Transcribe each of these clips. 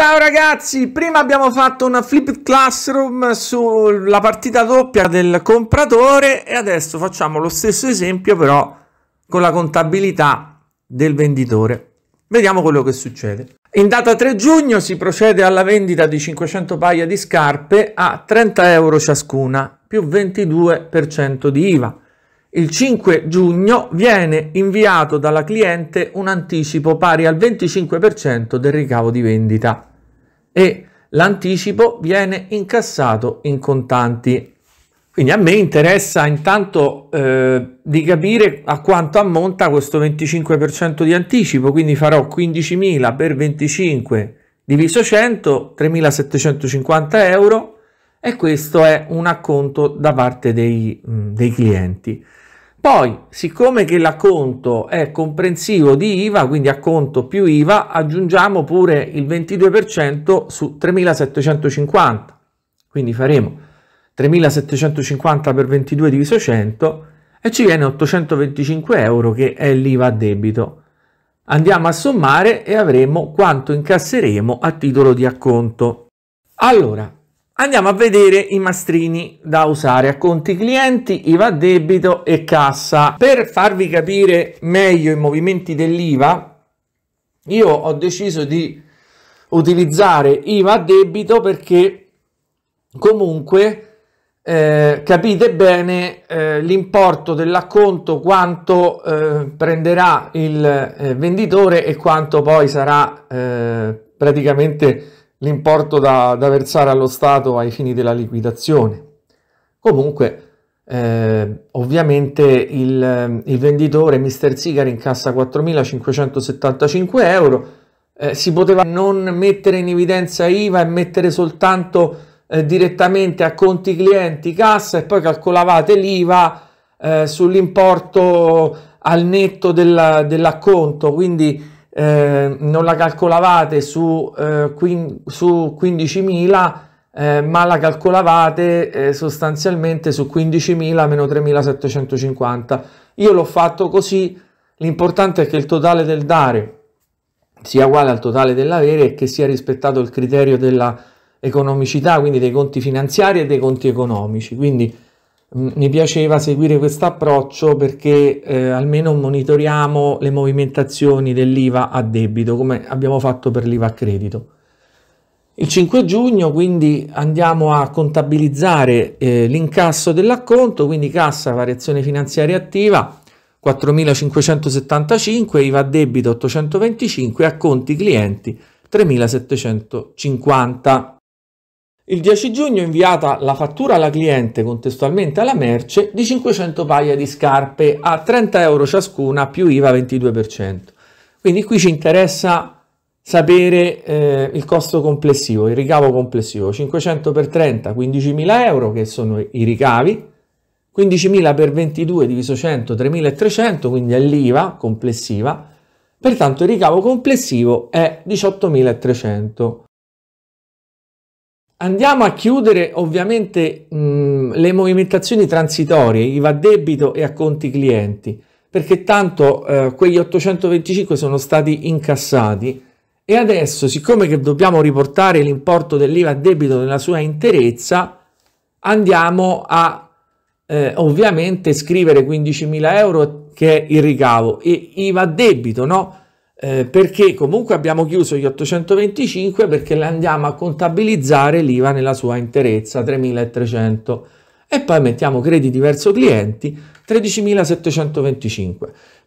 Ciao ragazzi, prima abbiamo fatto una flipped classroom sulla partita doppia del compratore e adesso facciamo lo stesso esempio però con la contabilità del venditore. Vediamo quello che succede. In data 3 giugno si procede alla vendita di 500 paia di scarpe a 30 euro ciascuna più 22% di IVA. Il 5 giugno viene inviato dalla cliente un anticipo pari al 25% del ricavo di vendita e l'anticipo viene incassato in contanti. Quindi a me interessa intanto eh, di capire a quanto ammonta questo 25% di anticipo, quindi farò 15.000 per 25 diviso 100, 3.750 euro e questo è un acconto da parte dei, dei clienti. Poi, siccome che l'acconto è comprensivo di IVA, quindi acconto più IVA, aggiungiamo pure il 22% su 3.750. Quindi faremo 3.750 per 22 diviso 100 e ci viene 825 euro che è l'IVA a debito. Andiamo a sommare e avremo quanto incasseremo a titolo di acconto. Allora, Andiamo a vedere i mastrini da usare a conti clienti, IVA debito e cassa. Per farvi capire meglio i movimenti dell'IVA, io ho deciso di utilizzare IVA debito perché comunque eh, capite bene eh, l'importo dell'acconto, quanto eh, prenderà il eh, venditore e quanto poi sarà eh, praticamente l'importo da, da, versare allo Stato ai fini della liquidazione. Comunque, eh, ovviamente il, il, venditore, Mr. Sigari incassa 4.575 euro. Eh, si poteva non mettere in evidenza IVA e mettere soltanto eh, direttamente a conti clienti cassa e poi calcolavate l'IVA eh, sull'importo al netto dell'acconto. Quindi eh, non la calcolavate su, eh, su 15.000 eh, ma la calcolavate eh, sostanzialmente su 15.000 meno 3.750 io l'ho fatto così l'importante è che il totale del dare sia uguale al totale dell'avere e che sia rispettato il criterio della economicità quindi dei conti finanziari e dei conti economici quindi Mm, mi piaceva seguire questo approccio perché eh, almeno monitoriamo le movimentazioni dell'IVA a debito come abbiamo fatto per l'IVA a credito. Il 5 giugno quindi andiamo a contabilizzare eh, l'incasso dell'acconto, quindi cassa variazione finanziaria attiva 4.575, IVA a debito 825 acconti clienti 3.750. Il 10 giugno è inviata la fattura alla cliente contestualmente alla merce di 500 paia di scarpe a 30 euro ciascuna più IVA 22%. Quindi qui ci interessa sapere eh, il costo complessivo, il ricavo complessivo. 500 per 30, 15.000 euro che sono i ricavi. 15.000 per 22 diviso 100, 3.300, quindi è l'IVA complessiva. Pertanto il ricavo complessivo è 18.300. Andiamo a chiudere ovviamente mh, mm, le movimentazioni transitorie, IVA a debito e a conti clienti, perché tanto eh, quegli 825 sono stati incassati e adesso, siccome che dobbiamo riportare l'importo dell'IVA a debito nella sua interezza, andiamo a eh, ovviamente scrivere 15.000 euro che è il ricavo e IVA a debito, no? eh, perché comunque abbiamo chiuso gli 825 perché le andiamo a contabilizzare l'IVA nella sua interezza, 3.300 e poi mettiamo crediti verso clienti 13.725.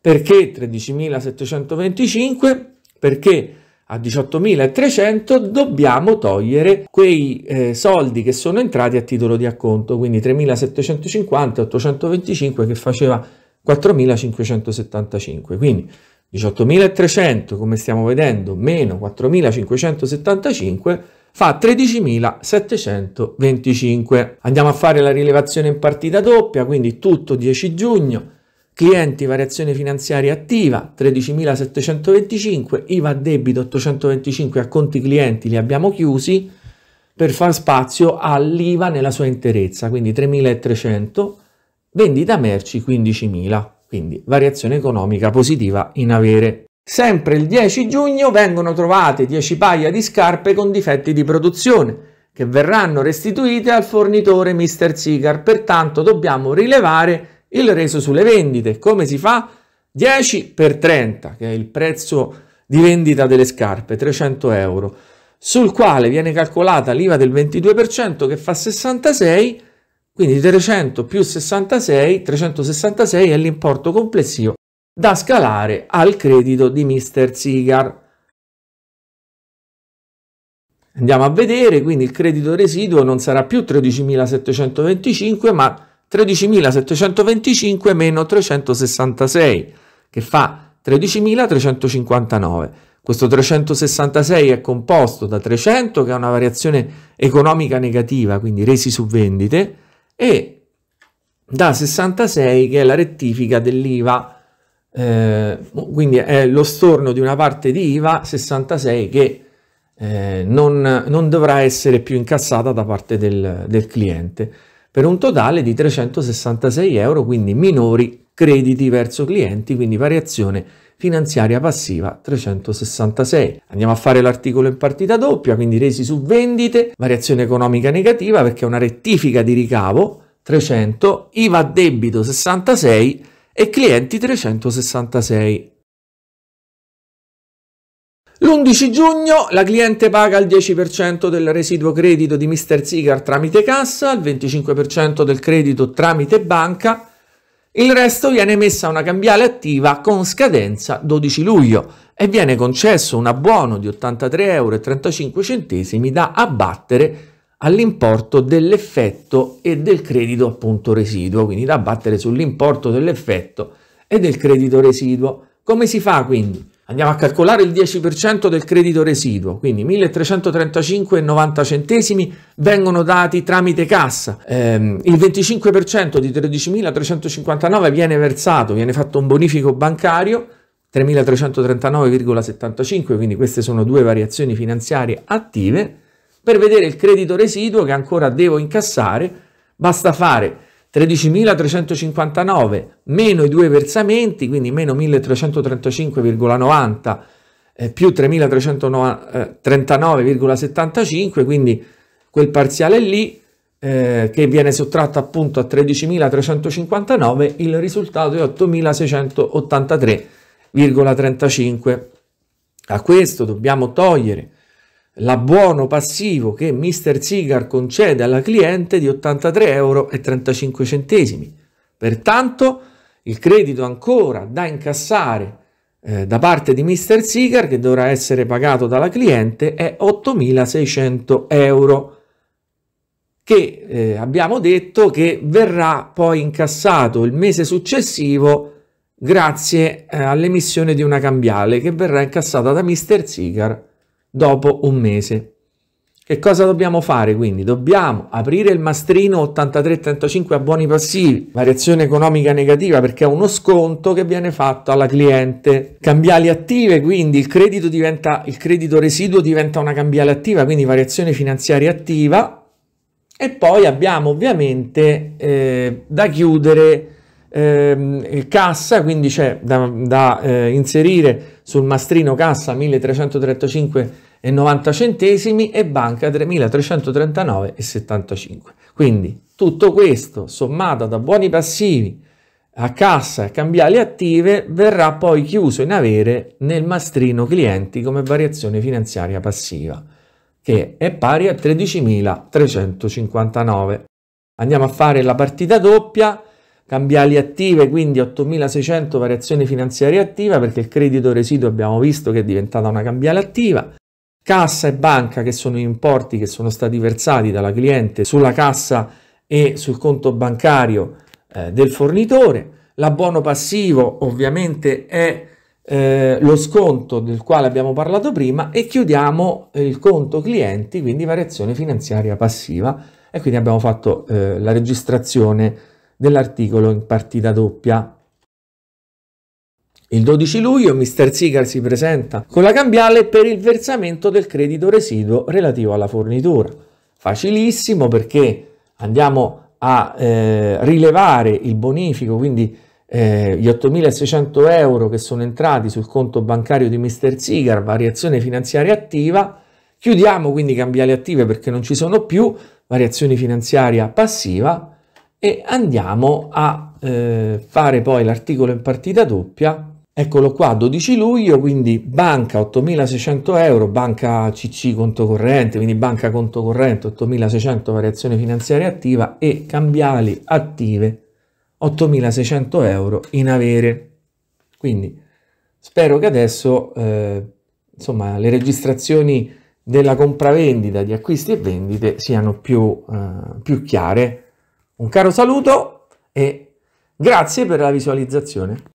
Perché 13.725? Perché a 18.300 dobbiamo togliere quei eh, soldi che sono entrati a titolo di acconto, quindi 3.750, 825 che faceva 4.575. Quindi 18.300, come stiamo vedendo, meno 4.575 fa 13.725. Andiamo a fare la rilevazione in partita doppia, quindi tutto 10 giugno, clienti variazione finanziaria attiva 13.725, IVA a debito 825 a conti clienti li abbiamo chiusi per far spazio all'IVA nella sua interezza, quindi 3.300, vendita merci 15.000 quindi variazione economica positiva in avere. Sempre il 10 giugno vengono trovate 10 paia di scarpe con difetti di produzione che verranno restituite al fornitore Mr. Sigar, pertanto dobbiamo rilevare il reso sulle vendite. Come si fa? 10 per 30, che è il prezzo di vendita delle scarpe, 300 euro, sul quale viene calcolata l'IVA del 22% che fa 66 quindi 300 più 66, 366 è l'importo complessivo da scalare al credito di Mr. Zigar. Andiamo a vedere, quindi il credito residuo non sarà più 13.725 ma 13.725 meno 366 che fa 13.359. Questo 366 è composto da 300 che è una variazione economica negativa, quindi resi su vendite, e da 66 che è la rettifica dell'IVA, eh, boh, quindi è lo storno di una parte di IVA 66 che eh, non, non, dovrà essere più incassata da parte del, del cliente per un totale di 366 euro, quindi minori crediti verso clienti, quindi variazione finanziaria passiva 366. Andiamo a fare l'articolo in partita doppia, quindi resi su vendite, variazione economica negativa perché è una rettifica di ricavo 300, IVA a debito 66 e clienti 366. L'11 giugno la cliente paga il 10% del residuo credito di Mr. Zigar tramite cassa, il 25% del credito tramite banca, il resto viene messa una cambiale attiva con scadenza 12 luglio e viene concesso un abbuono di 83,35 euro da abbattere all'importo dell'effetto e del credito appunto residuo, quindi da abbattere sull'importo dell'effetto e del credito residuo. Come si fa quindi? andiamo a calcolare il 10% del credito residuo, quindi 1.335,90 centesimi vengono dati tramite cassa, ehm, il 25% di 13.359 viene versato, viene fatto un bonifico bancario, 3.339,75, quindi queste sono due variazioni finanziarie attive, per vedere il credito residuo che ancora devo incassare basta fare 13.359 meno i due versamenti, quindi meno 1.335,90 eh, più 3.339,75, eh, quindi quel parziale lì eh, che viene sottratto appunto a 13.359, il risultato è 8.683,35. A questo dobbiamo togliere l'abbuono passivo che Mr. Sigar concede alla cliente di 83,35 euro. Pertanto il credito ancora da incassare eh, da parte di Mr. Sigar che dovrà essere pagato dalla cliente è 8.600 euro che eh, abbiamo detto che verrà poi incassato il mese successivo grazie eh, all'emissione di una cambiale che verrà incassata da Mr. Sigar dopo un mese. Che cosa dobbiamo fare quindi? Dobbiamo aprire il mastrino 83-35 a buoni passivi, variazione economica negativa perché è uno sconto che viene fatto alla cliente. Cambiali attive, quindi il credito, diventa, il credito residuo diventa una cambiale attiva, quindi variazione finanziaria attiva. E poi abbiamo ovviamente eh, da chiudere eh, cassa, quindi c'è da, da eh, inserire sul mastrino cassa 1335,90 centesimi e banca 3339,75. Quindi tutto questo sommato da buoni passivi a cassa e cambiali attive verrà poi chiuso in avere nel mastrino clienti come variazione finanziaria passiva che è pari a 13.359. Andiamo a fare la partita doppia Cambiali attive, quindi 8600 variazione finanziaria attiva perché il credito residuo abbiamo visto che è diventata una cambiale attiva. Cassa e banca che sono gli importi che sono stati versati dalla cliente sulla cassa e sul conto bancario eh, del fornitore. L'abbuono passivo ovviamente è eh, lo sconto del quale abbiamo parlato prima e chiudiamo eh, il conto clienti, quindi variazione finanziaria passiva e quindi abbiamo fatto eh, la registrazione dell'articolo in partita doppia. Il 12 luglio Mr. Sigar si presenta con la cambiale per il versamento del credito residuo relativo alla fornitura. Facilissimo perché andiamo a eh, rilevare il bonifico, quindi eh, gli 8.600 euro che sono entrati sul conto bancario di Mr. Sigar, variazione finanziaria attiva, chiudiamo quindi cambiali attive perché non ci sono più, variazione finanziaria passiva, e andiamo a eh, fare poi l'articolo in partita doppia Eccolo qua, 12 luglio, quindi banca 8.600 euro, banca CC conto corrente, quindi banca conto corrente 8.600 variazione finanziaria attiva e cambiali attive 8.600 euro in avere. Quindi spero che adesso eh, insomma, le registrazioni della compravendita di acquisti e vendite siano più, eh, più chiare un caro saluto e grazie per la visualizzazione.